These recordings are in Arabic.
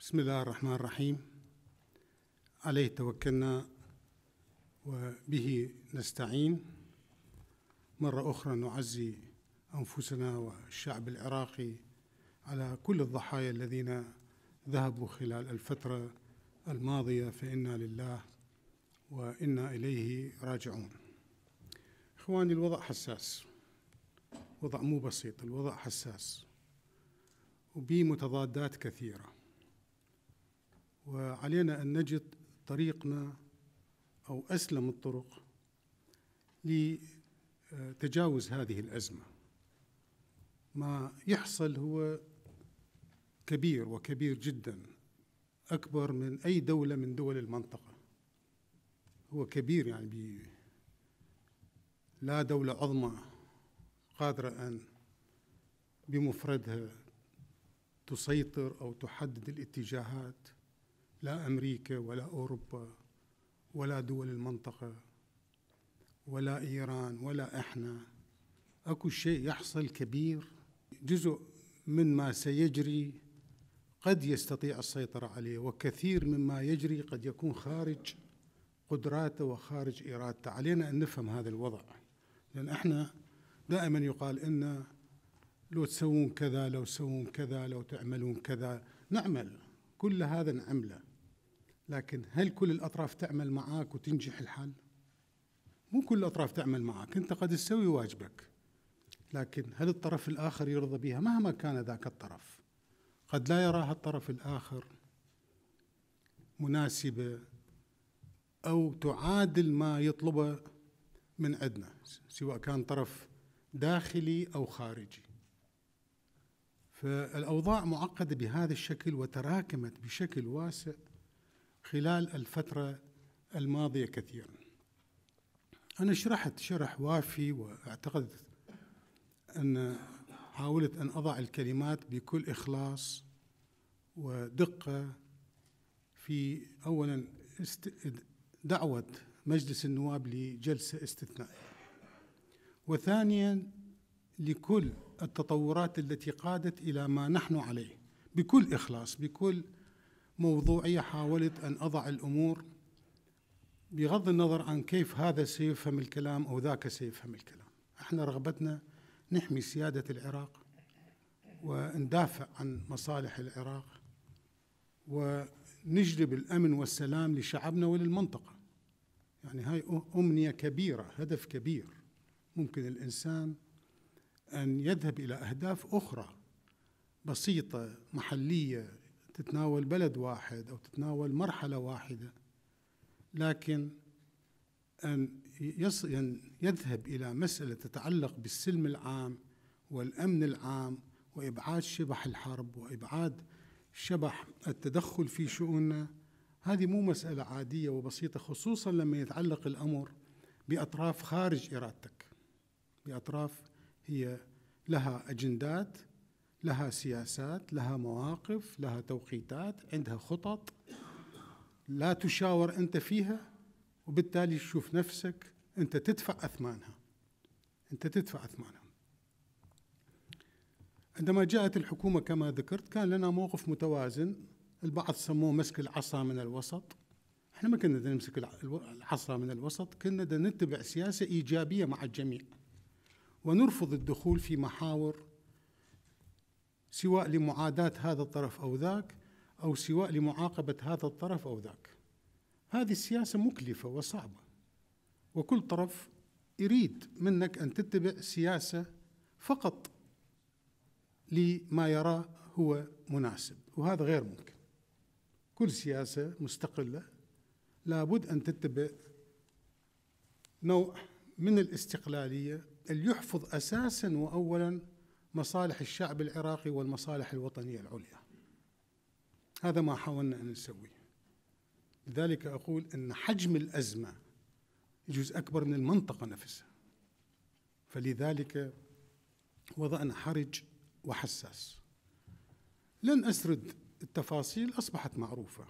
بسم الله الرحمن الرحيم عليه توكلنا وبه نستعين مرة أخرى نعزي أنفسنا والشعب العراقي على كل الضحايا الذين ذهبوا خلال الفترة الماضية فإنا لله وإنا إليه راجعون إخواني الوضع حساس وضع مو بسيط الوضع حساس وبه متضادات كثيره وعلينا أن نجد طريقنا أو أسلم الطرق لتجاوز هذه الأزمة ما يحصل هو كبير وكبير جدا أكبر من أي دولة من دول المنطقة هو كبير يعني لا دولة عظمى قادرة أن بمفردها تسيطر أو تحدد الاتجاهات لا أمريكا ولا أوروبا ولا دول المنطقة ولا إيران ولا إحنا أكو شيء يحصل كبير جزء من ما سيجري قد يستطيع السيطرة عليه وكثير مما يجري قد يكون خارج قدراته وخارج إرادته علينا أن نفهم هذا الوضع لأن إحنا دائما يقال إن لو تسوون كذا لو تسوون كذا لو تعملون كذا نعمل كل هذا نعمله لكن هل كل الأطراف تعمل معك وتنجح الحل؟ مو كل الأطراف تعمل معك أنت قد تسوي واجبك لكن هل الطرف الآخر يرضى بها مهما كان ذاك الطرف قد لا يراها الطرف الآخر مناسبة أو تعادل ما يطلبه من عندنا سواء كان طرف داخلي أو خارجي فالأوضاع معقدة بهذا الشكل وتراكمت بشكل واسع خلال الفترة الماضية كثيرا أنا شرحت شرح وافي وأعتقد أن حاولت أن أضع الكلمات بكل إخلاص ودقة في أولا دعوة مجلس النواب لجلسة استثنائية وثانيا لكل التطورات التي قادت إلى ما نحن عليه بكل إخلاص بكل موضوعية حاولت أن أضع الأمور بغض النظر عن كيف هذا سيفهم الكلام أو ذاك سيفهم الكلام احنا رغبتنا نحمي سيادة العراق وندافع عن مصالح العراق ونجلب الأمن والسلام لشعبنا وللمنطقة يعني هاي أمنية كبيرة هدف كبير ممكن الإنسان أن يذهب إلى أهداف أخرى بسيطة محلية تتناول بلد واحد او تتناول مرحله واحده لكن ان يذهب الى مساله تتعلق بالسلم العام والامن العام وابعاد شبح الحرب وابعاد شبح التدخل في شؤوننا هذه مو مساله عاديه وبسيطه خصوصا لما يتعلق الامر باطراف خارج ارادتك باطراف هي لها اجندات لها سياسات لها مواقف لها توقيتات عندها خطط لا تشاور أنت فيها وبالتالي تشوف نفسك أنت تدفع أثمانها أنت تدفع أثمانها عندما جاءت الحكومة كما ذكرت كان لنا موقف متوازن البعض سموه مسك العصا من الوسط احنا ما كنا نمسك العصا من الوسط كنا نتبع سياسة إيجابية مع الجميع ونرفض الدخول في محاور سواء لمعاداة هذا الطرف أو ذاك أو سواء لمعاقبة هذا الطرف أو ذاك هذه السياسة مكلفة وصعبة وكل طرف يريد منك أن تتبع سياسة فقط لما يراه هو مناسب وهذا غير ممكن كل سياسة مستقلة لابد أن تتبع نوع من الاستقلالية اللي يحفظ أساسا وأولا مصالح الشعب العراقي والمصالح الوطنية العليا هذا ما حاولنا أن نسويه لذلك أقول أن حجم الأزمة يجوز أكبر من المنطقة نفسها فلذلك وضعنا حرج وحساس لن أسرد التفاصيل أصبحت معروفة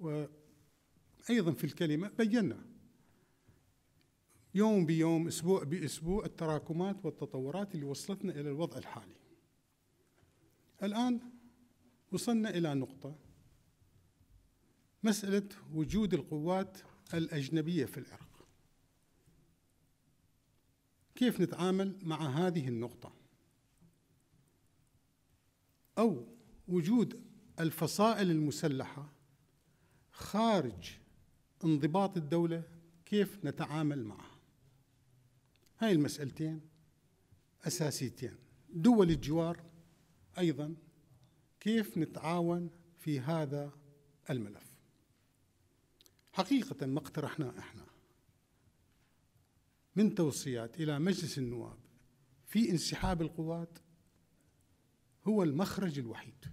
وأيضا في الكلمة بينا يوم بيوم اسبوع باسبوع التراكمات والتطورات اللي وصلتنا الى الوضع الحالي. الان وصلنا الى نقطه مساله وجود القوات الاجنبيه في العراق. كيف نتعامل مع هذه النقطه؟ او وجود الفصائل المسلحه خارج انضباط الدوله كيف نتعامل معها هاي المسألتين أساسيتين دول الجوار أيضا كيف نتعاون في هذا الملف حقيقة ما اقترحناه احنا من توصيات إلى مجلس النواب في انسحاب القوات هو المخرج الوحيد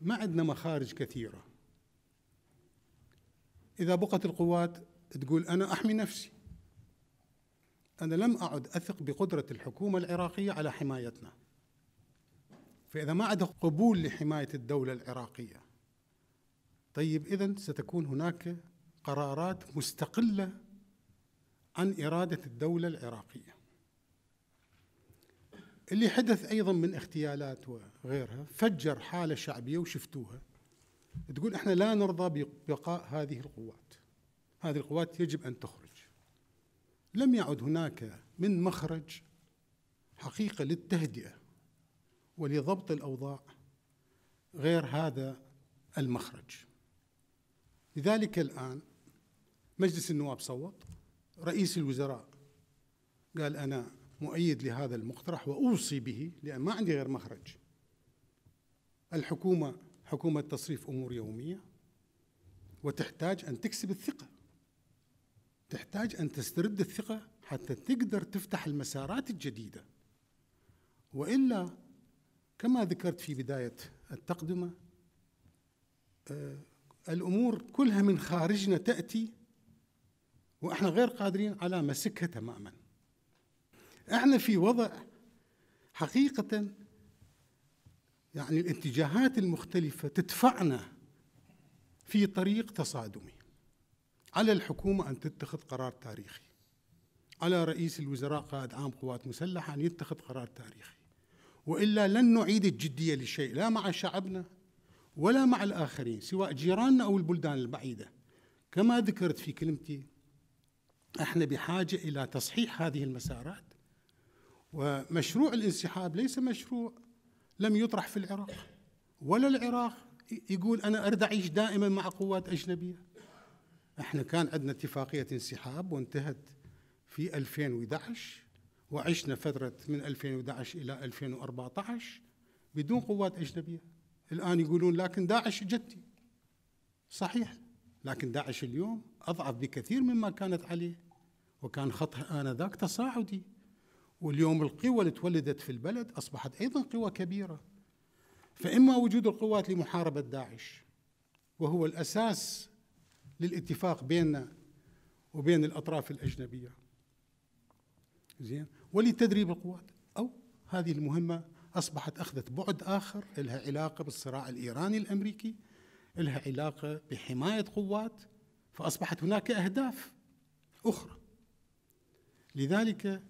ما عندنا مخارج كثيرة إذا بقت القوات تقول أنا أحمي نفسي أنا لم أعد أثق بقدرة الحكومة العراقية على حمايتنا فإذا ما عدا قبول لحماية الدولة العراقية طيب إذا ستكون هناك قرارات مستقلة عن إرادة الدولة العراقية اللي حدث أيضا من اغتيالات وغيرها فجر حالة شعبية وشفتوها تقول احنا لا نرضى ببقاء هذه القوات هذه القوات يجب أن تخرج لم يعد هناك من مخرج حقيقه للتهدئه ولضبط الاوضاع غير هذا المخرج لذلك الان مجلس النواب صوت رئيس الوزراء قال انا مؤيد لهذا المقترح واوصي به لان ما عندي غير مخرج الحكومه حكومه تصريف امور يوميه وتحتاج ان تكسب الثقه تحتاج أن تسترد الثقة حتى تقدر تفتح المسارات الجديدة وإلا كما ذكرت في بداية التقدمة آه، الأمور كلها من خارجنا تأتي وإحنا غير قادرين على مسكها تماما إحنا في وضع حقيقة يعني الاتجاهات المختلفة تدفعنا في طريق تصادمي على الحكومة أن تتخذ قرار تاريخي على رئيس الوزراء قائد عام قوات مسلحة أن يتخذ قرار تاريخي وإلا لن نعيد الجدية لشيء لا مع شعبنا ولا مع الآخرين سواء جيراننا أو البلدان البعيدة كما ذكرت في كلمتي احنا بحاجة إلى تصحيح هذه المسارات ومشروع الانسحاب ليس مشروع لم يطرح في العراق ولا العراق يقول أنا أريد أعيش دائما مع قوات أجنبية احنا كان عندنا اتفاقيه انسحاب وانتهت في 2011 وعشنا فتره من 2011 الى 2014 بدون قوات اجنبيه الان يقولون لكن داعش جدي صحيح لكن داعش اليوم اضعف بكثير مما كانت عليه وكان خطها انذاك تصاعدي واليوم القوى اللي تولدت في البلد اصبحت ايضا قوى كبيره فاما وجود القوات لمحاربه داعش وهو الاساس للاتفاق بيننا وبين الأطراف الأجنبية زين ولتدريب القوات أو هذه المهمة أصبحت أخذت بعد آخر لها علاقة بالصراع الإيراني الأمريكي لها علاقة بحماية قوات فأصبحت هناك أهداف أخرى لذلك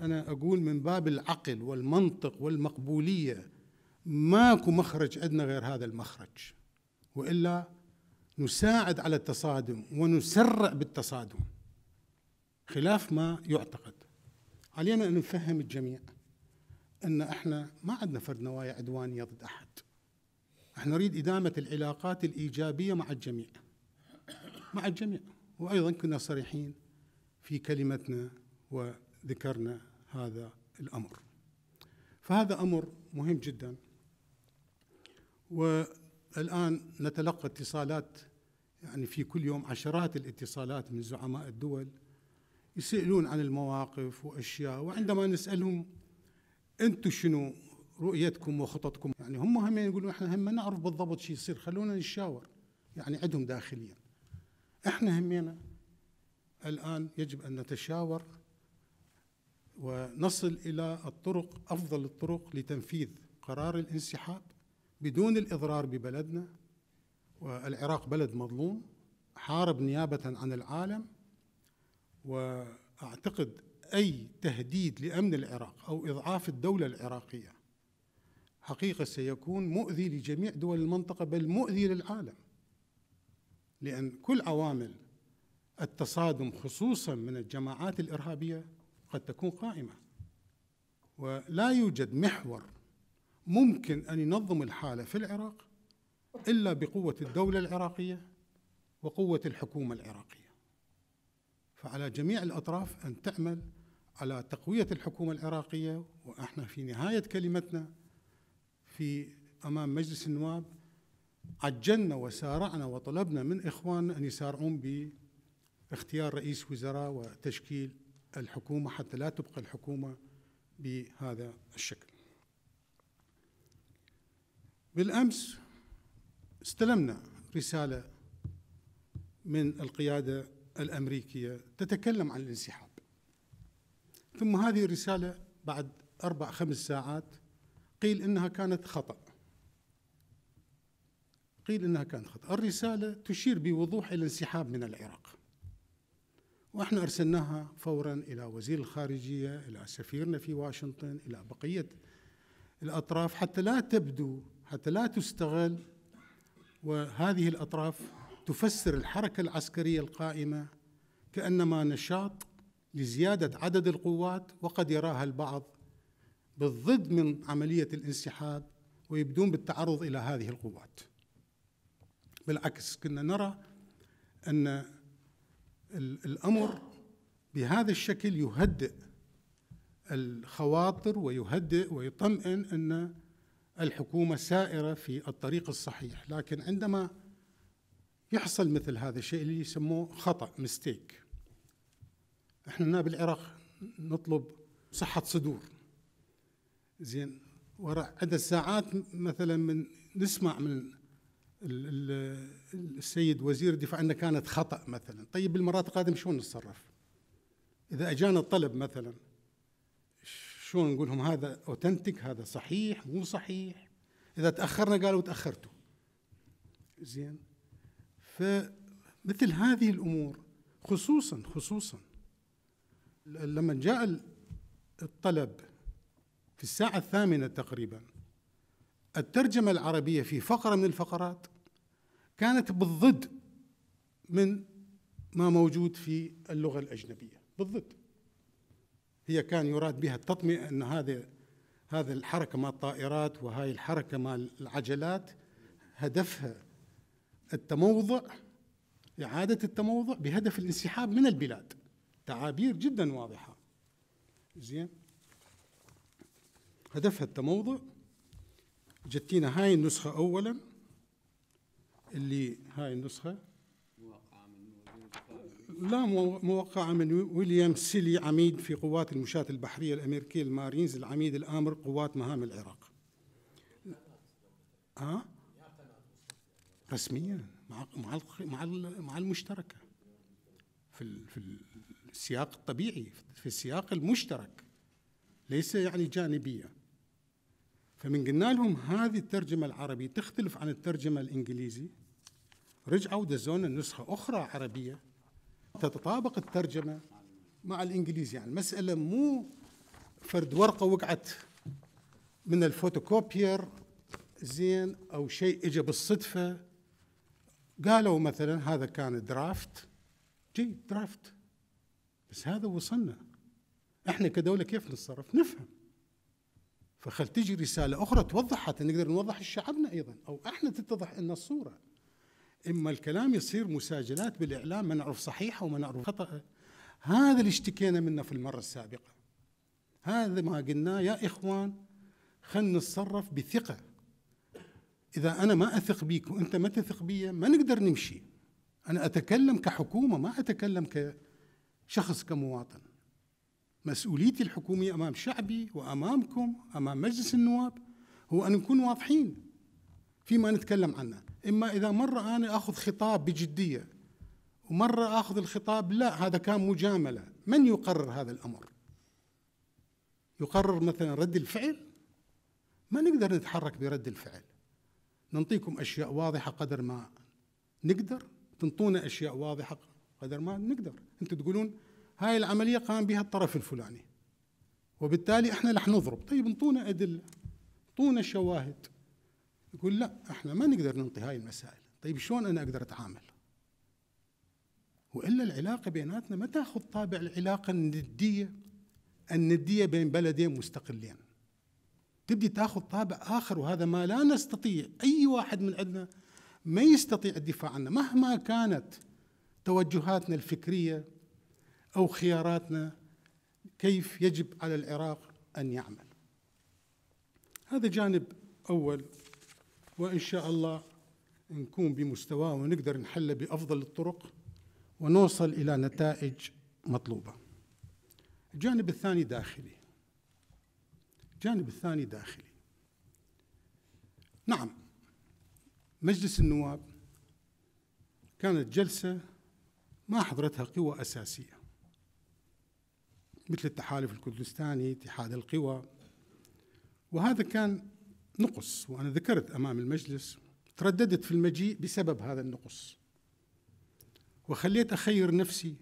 أنا أقول من باب العقل والمنطق والمقبولية ماكو مخرج عندنا غير هذا المخرج وإلا نساعد على التصادم ونسرع بالتصادم خلاف ما يعتقد علينا أن نفهم الجميع أن إحنا ما عندنا فرد نوايا عدوانية ضد أحد احنا نريد إدامة العلاقات الإيجابية مع الجميع مع الجميع وأيضا كنا صريحين في كلمتنا وذكرنا هذا الأمر فهذا أمر مهم جدا و الآن نتلقى اتصالات يعني في كل يوم عشرات الاتصالات من زعماء الدول يسألون عن المواقف وأشياء وعندما نسألهم أنتم شنو رؤيتكم وخططكم يعني هم هم يقولون احنا هم نعرف بالضبط شو يصير خلونا نتشاور يعني عندهم داخليا احنا همينا الآن يجب أن نتشاور ونصل إلى الطرق أفضل الطرق لتنفيذ قرار الانسحاب بدون الإضرار ببلدنا والعراق بلد مظلوم حارب نيابة عن العالم وأعتقد أي تهديد لأمن العراق أو إضعاف الدولة العراقية حقيقة سيكون مؤذي لجميع دول المنطقة بل مؤذي للعالم لأن كل عوامل التصادم خصوصا من الجماعات الإرهابية قد تكون قائمة ولا يوجد محور ممكن أن ينظم الحالة في العراق إلا بقوة الدولة العراقية وقوة الحكومة العراقية فعلى جميع الأطراف أن تعمل على تقوية الحكومة العراقية وإحنا في نهاية كلمتنا في أمام مجلس النواب عجلنا وسارعنا وطلبنا من إخواننا أن يسارعون باختيار رئيس وزراء وتشكيل الحكومة حتى لا تبقى الحكومة بهذا الشكل بالأمس استلمنا رسالة من القيادة الأمريكية تتكلم عن الانسحاب ثم هذه الرسالة بعد أربع خمس ساعات قيل إنها كانت خطأ قيل إنها كانت خطأ الرسالة تشير بوضوح إلى الانسحاب من العراق واحنا ارسلناها فورا الى وزير الخارجيه الى سفيرنا في واشنطن الى بقيه الاطراف حتى لا تبدو حتى لا تستغل وهذه الأطراف تفسر الحركة العسكرية القائمة كأنما نشاط لزيادة عدد القوات وقد يراها البعض بالضد من عملية الانسحاب ويبدون بالتعرض إلى هذه القوات بالعكس كنا نرى أن الأمر بهذا الشكل يهدئ الخواطر ويهدئ ويطمئن أن الحكومة سائرة في الطريق الصحيح لكن عندما يحصل مثل هذا الشيء اللي يسموه خطأ مستيك احنا بالعراق نطلب صحة صدور زين وراء عدة ساعات مثلا من نسمع من السيد وزير الدفاع انه كانت خطأ مثلا طيب بالمرات القادمة شلون نتصرف إذا أجانا الطلب مثلا شلون نقول لهم هذا اوثنتيك هذا صحيح مو صحيح اذا تاخرنا قالوا تاخرتوا زين فمثل هذه الامور خصوصا خصوصا لما جاء الطلب في الساعة الثامنة تقريبا الترجمة العربية في فقرة من الفقرات كانت بالضد من ما موجود في اللغة الأجنبية بالضد هي كان يراد بها التطمئن أن هذا هذا الحركة مع الطائرات وهاي الحركة مع العجلات هدفها التموضع إعادة التموضع بهدف الانسحاب من البلاد تعابير جدا واضحة زين هدفها التموضع جتينا هاي النسخة أولا اللي هاي النسخة لا موقعة من ويليام سيلي عميد في قوات المشاة البحرية الأمريكية المارينز العميد الآمر قوات مهام العراق ها؟ رسميا مع مع مع مع المشتركة في في السياق الطبيعي في السياق المشترك ليس يعني جانبية فمن قلنا لهم هذه الترجمة العربية تختلف عن الترجمة الإنجليزي رجعوا دزونا نسخة أخرى عربية تتطابق الترجمة مع الإنجليزي يعني المسألة مو فرد ورقة وقعت من الفوتوكوبير زين أو شيء إجا بالصدفة قالوا مثلا هذا كان درافت جي درافت بس هذا وصلنا احنا كدولة كيف نتصرف نفهم فخل تجي رسالة أخرى توضح حتى نقدر نوضح لشعبنا أيضا أو احنا تتضح لنا الصورة اما الكلام يصير مساجلات بالاعلام ما نعرف صحيحه وما نعرف خطا هذا اللي اشتكينا منه في المره السابقه هذا ما قلناه يا اخوان خلينا نتصرف بثقه اذا انا ما اثق بيك وانت ما تثق بي ما نقدر نمشي انا اتكلم كحكومه ما اتكلم كشخص كمواطن مسؤوليتي الحكوميه امام شعبي وامامكم امام مجلس النواب هو ان نكون واضحين فيما نتكلم عنه اما اذا مره انا اخذ خطاب بجديه ومره اخذ الخطاب لا هذا كان مجامله من يقرر هذا الامر يقرر مثلا رد الفعل ما نقدر نتحرك برد الفعل نعطيكم اشياء واضحه قدر ما نقدر تنطونا اشياء واضحه قدر ما نقدر انتم تقولون هاي العمليه قام بها الطرف الفلاني وبالتالي احنا رح نضرب طيب انطونا ادله انطونا شواهد يقول لا احنا ما نقدر ننطي هاي المسائل طيب شلون انا اقدر اتعامل والا العلاقه بيناتنا ما تاخذ طابع العلاقه النديه النديه بين بلدين مستقلين تبدي تاخذ طابع اخر وهذا ما لا نستطيع اي واحد من عندنا ما يستطيع الدفاع عنه مهما كانت توجهاتنا الفكريه او خياراتنا كيف يجب على العراق ان يعمل هذا جانب اول وإن شاء الله نكون بمستواه ونقدر نحل بأفضل الطرق ونوصل إلى نتائج مطلوبة الجانب الثاني داخلي الجانب الثاني داخلي نعم مجلس النواب كانت جلسة ما حضرتها قوى أساسية مثل التحالف الكردستاني اتحاد القوى وهذا كان نقص وأنا ذكرت أمام المجلس ترددت في المجيء بسبب هذا النقص وخليت أخير نفسي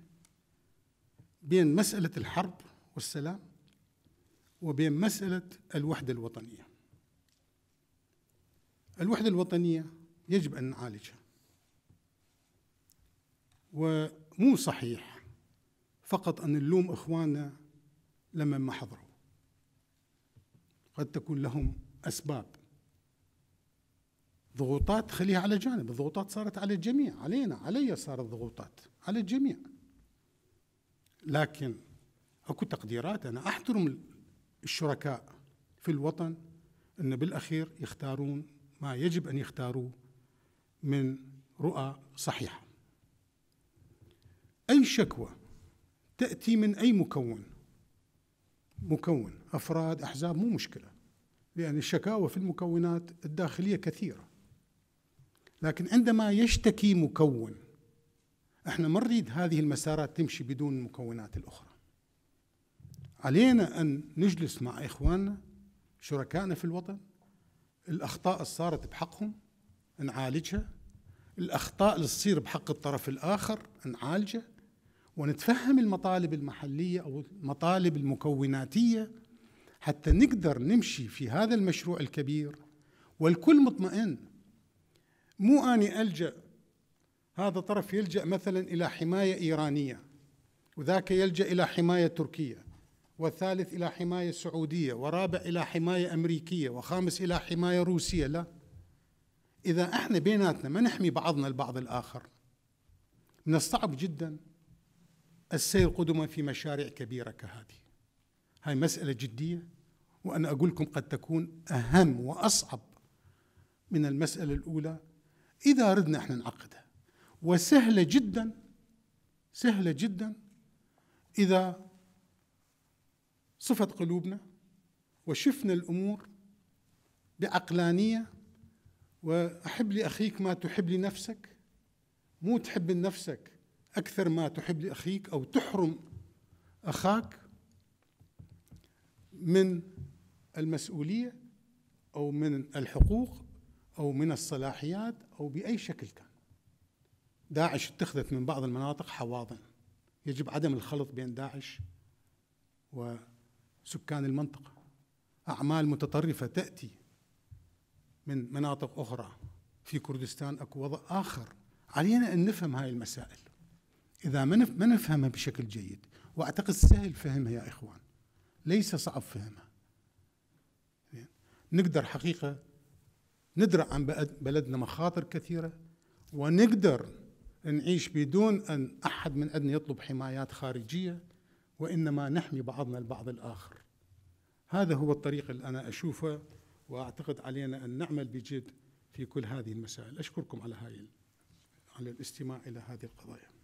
بين مسألة الحرب والسلام وبين مسألة الوحدة الوطنية الوحدة الوطنية يجب أن نعالجها ومو صحيح فقط أن نلوم إخواننا لما ما حضروا قد تكون لهم اسباب ضغوطات خليها على جانب الضغوطات صارت على الجميع علينا علي صارت ضغوطات على الجميع لكن اكو تقديرات انا احترم الشركاء في الوطن ان بالاخير يختارون ما يجب ان يختاروه من رؤى صحيحه اي شكوى تاتي من اي مكون مكون افراد احزاب مو مشكله لأن الشكاوى في المكونات الداخلية كثيرة لكن عندما يشتكي مكون احنا ما نريد هذه المسارات تمشي بدون المكونات الأخرى علينا أن نجلس مع إخواننا شركائنا في الوطن الأخطاء اللي صارت بحقهم نعالجها الأخطاء اللي تصير بحق الطرف الآخر نعالجه ونتفهم المطالب المحلية أو المطالب المكوناتية حتى نقدر نمشي في هذا المشروع الكبير والكل مطمئن مو أني ألجأ هذا طرف يلجأ مثلا إلى حماية إيرانية وذاك يلجأ إلى حماية تركية والثالث إلى حماية سعودية ورابع إلى حماية أمريكية وخامس إلى حماية روسية لا إذا إحنا بيناتنا ما نحمي بعضنا البعض الآخر من الصعب جدا السير قدما في مشاريع كبيرة كهذه هاي مسألة جدية وأنا أقول لكم قد تكون أهم وأصعب من المسألة الأولى إذا أردنا إحنا نعقدها وسهلة جدا سهلة جدا إذا صفت قلوبنا وشفنا الأمور بعقلانية وأحب لأخيك ما تحب لنفسك مو تحب لنفسك أكثر ما تحب لأخيك أو تحرم أخاك من المسؤوليه او من الحقوق او من الصلاحيات او باي شكل كان. داعش اتخذت من بعض المناطق حواضن يجب عدم الخلط بين داعش وسكان المنطقه. اعمال متطرفه تاتي من مناطق اخرى في كردستان اكو وضع اخر علينا ان نفهم هاي المسائل اذا ما نفهمها بشكل جيد واعتقد سهل فهمها يا اخوان ليس صعب فهمها نقدر حقيقة ندرع عن بلدنا مخاطر كثيرة ونقدر نعيش بدون أن أحد من أدنى يطلب حمايات خارجية وإنما نحمي بعضنا البعض الآخر هذا هو الطريق اللي أنا أشوفه وأعتقد علينا أن نعمل بجد في كل هذه المسائل أشكركم على هاي على الاستماع إلى هذه القضايا